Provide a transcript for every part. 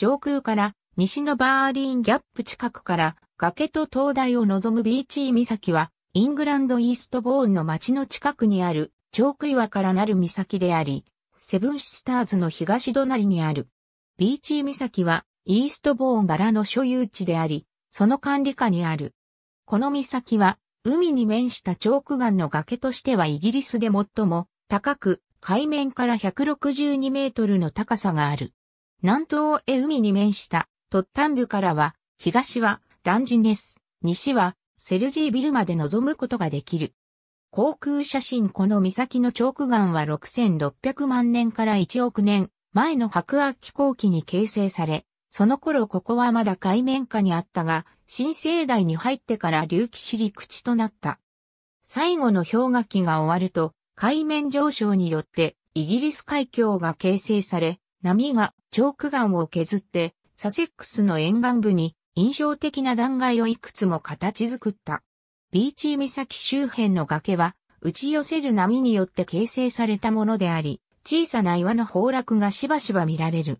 上空から西のバーリーンギャップ近くから崖と灯台を望むビーチー岬はイングランドイーストボーンの町の近くにあるチョーク岩からなる岬であり、セブンシスターズの東隣にある。ビーチー岬はイーストボーン柄の所有地であり、その管理下にある。この岬は海に面したチョーク岩の崖としてはイギリスで最も高く海面から162メートルの高さがある。南東へ海に面した突端部からは、東はダンジネス、西はセルジービルまで望むことができる。航空写真この岬のチョーク岩は6600万年から1億年前の白亜紀後期に形成され、その頃ここはまだ海面下にあったが、新生代に入ってから隆起し陸地となった。最後の氷河期が終わると、海面上昇によってイギリス海峡が形成され、波がチョーク岩を削って、サセックスの沿岸部に印象的な断崖をいくつも形作った。ビーチ岬周辺の崖は、打ち寄せる波によって形成されたものであり、小さな岩の崩落がしばしば見られる。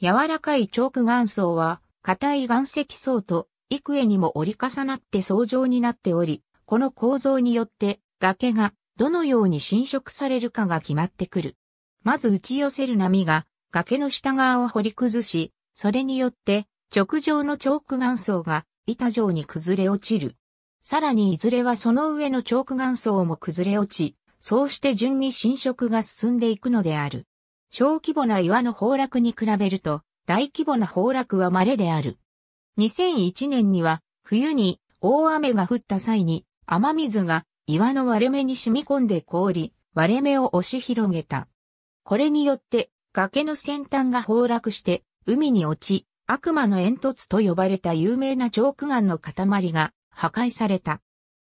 柔らかいチョーク岩層は、硬い岩石層と幾重にも折り重なって層状になっており、この構造によって崖がどのように侵食されるかが決まってくる。まず打ち寄せる波が崖の下側を掘り崩し、それによって直上のチョーク岩層が板状に崩れ落ちる。さらにいずれはその上のチョーク岩層も崩れ落ち、そうして順に侵食が進んでいくのである。小規模な岩の崩落に比べると、大規模な崩落は稀である。2001年には、冬に大雨が降った際に、雨水が岩の割れ目に染み込んで凍り、割れ目を押し広げた。これによって崖の先端が崩落して海に落ち、悪魔の煙突と呼ばれた有名なチョーク岩の塊が破壊された。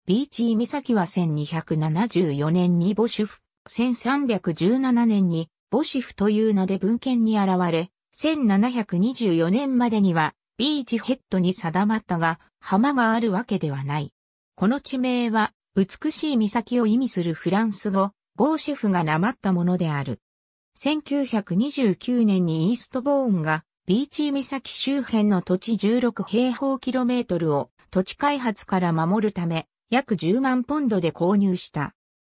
ビーチー岬は1274年にボシュフ、1317年にボシフという名で文献に現れ、1724年までにはビーチヘッドに定まったが、浜があるわけではない。この地名は、美しい岬を意味するフランス語、ボーシェフがなまったものである。1929年にイーストボーンがビーチ岬周辺の土地16平方キロメートルを土地開発から守るため約10万ポンドで購入した。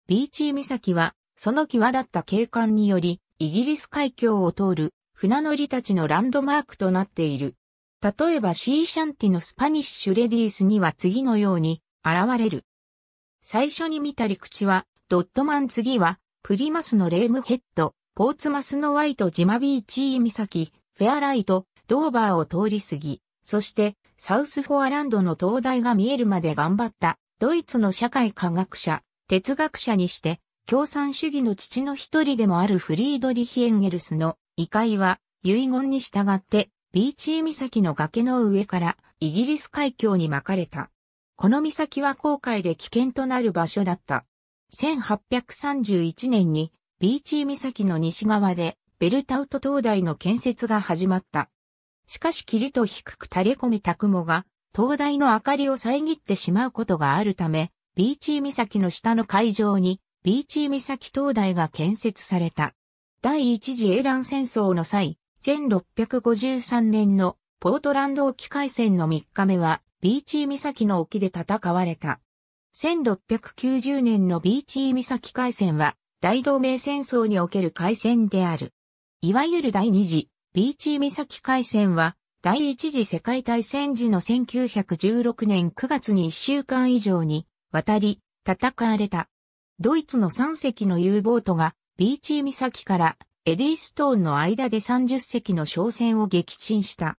ビーチ岬はその際立った景観によりイギリス海峡を通る船乗りたちのランドマークとなっている。例えばシーシャンティのスパニッシュレディースには次のように現れる。最初に見た陸地はドットマン次はプリマスのレームヘッド、ポーツマスのワイトジマビーチー岬、フェアライト、ドーバーを通り過ぎ、そしてサウスフォアランドの灯台が見えるまで頑張ったドイツの社会科学者、哲学者にして共産主義の父の一人でもあるフリードリヒ・エンゲルスの異界は遺言に従ってビーチー岬の崖の上からイギリス海峡に巻かれた。この岬は航海で危険となる場所だった。1831年にビーチー岬の西側でベルタウト灯台の建設が始まった。しかし霧と低く垂れ込めた雲が灯台の明かりを遮ってしまうことがあるため、ビーチー岬の下の海上にビーチー岬灯台が建設された。第一次エラン戦争の際、1653年のポートランド沖海戦の3日目はビーチー岬の沖で戦われた。1690年のビーチー岬海戦は大同盟戦争における海戦である。いわゆる第二次、ビーチー岬海戦は、第一次世界大戦時の1916年9月に1週間以上に、渡り、戦われた。ドイツの3隻の U ボートが、ビーチー岬からエディストーンの間で30隻の商船を撃沈した。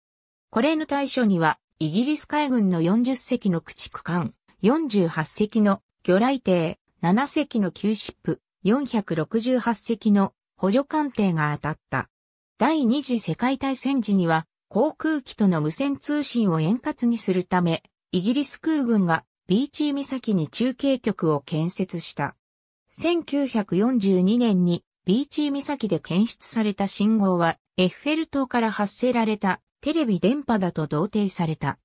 これの対処には、イギリス海軍の40隻の駆逐艦、48隻の魚雷艇、7隻の旧シップ、468隻の補助艦艇が当たった。第二次世界大戦時には航空機との無線通信を円滑にするため、イギリス空軍がビーチー岬に中継局を建設した。1942年にビーチー岬で検出された信号はエッフェル塔から発せられたテレビ電波だと同定された。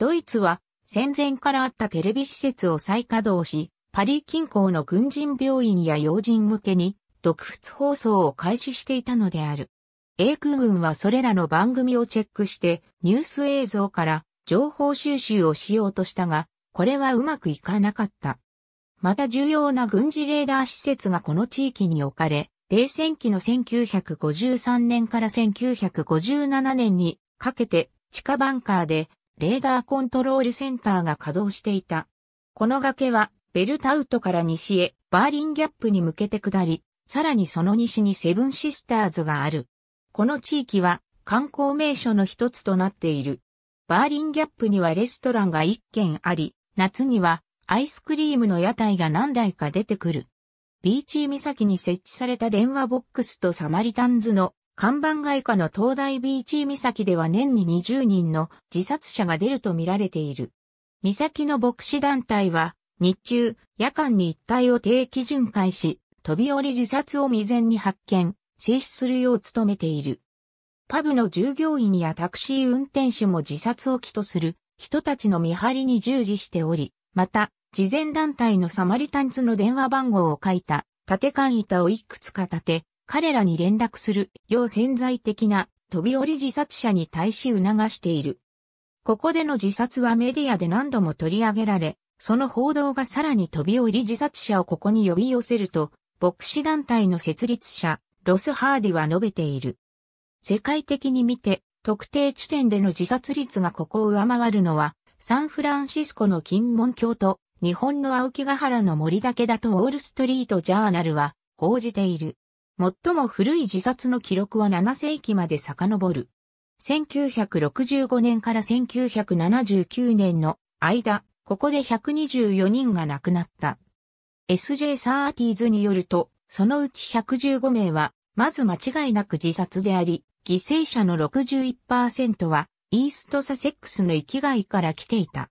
ドイツは戦前からあったテレビ施設を再稼働し、パリ近郊の軍人病院や要人向けに、独仏放送を開始していたのである。英空軍はそれらの番組をチェックして、ニュース映像から情報収集をしようとしたが、これはうまくいかなかった。また重要な軍事レーダー施設がこの地域に置かれ、冷戦期の1953年から1957年にかけて地下バンカーでレーダーコントロールセンターが稼働していた。この崖はベルタウトから西へ、バーリンギャップに向けて下り、さらにその西にセブンシスターズがある。この地域は観光名所の一つとなっている。バーリンギャップにはレストランが一軒あり、夏にはアイスクリームの屋台が何台か出てくる。ビーチ岬に設置された電話ボックスとサマリタンズの看板外科の東大ビーチ岬では年に20人の自殺者が出ると見られている。岬の牧師団体は日中、夜間に一帯を定期巡回し、飛び降り自殺を未然に発見、制止するよう努めている。パブの従業員やタクシー運転手も自殺を起とする人たちの見張りに従事しており、また、事前団体のサマリタンツの電話番号を書いた、縦缶板をいくつか立て、彼らに連絡するよう潜在的な飛び降り自殺者に対し促している。ここでの自殺はメディアで何度も取り上げられ、その報道がさらに飛び降り自殺者をここに呼び寄せると、牧師団体の設立者、ロス・ハーディは述べている。世界的に見て、特定地点での自殺率がここを上回るのは、サンフランシスコの金門橋と、日本の青木ヶ原の森だけだとウォールストリートジャーナルは報じている。最も古い自殺の記録は7世紀まで遡る。1965年から1979年の間、ここで124人が亡くなった。SJ サーティーズによると、そのうち115名は、まず間違いなく自殺であり、犠牲者の61%は、イーストサセックスの生きがいから来ていた。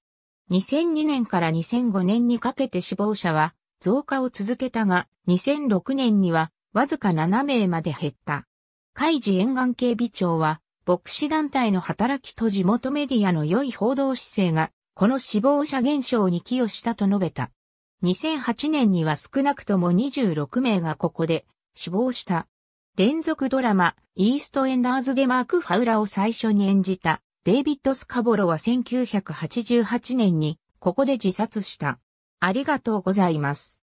2002年から2005年にかけて死亡者は増加を続けたが、2006年にはわずか7名まで減った。海事沿岸警備庁は、牧師団体の働きと地元メディアの良い報道姿勢がこの死亡者減少に寄与したと述べた。2008年には少なくとも26名がここで死亡した。連続ドラマ、イーストエンダーズでマーク・ファウラを最初に演じた、デイビッド・スカボロは1988年に、ここで自殺した。ありがとうございます。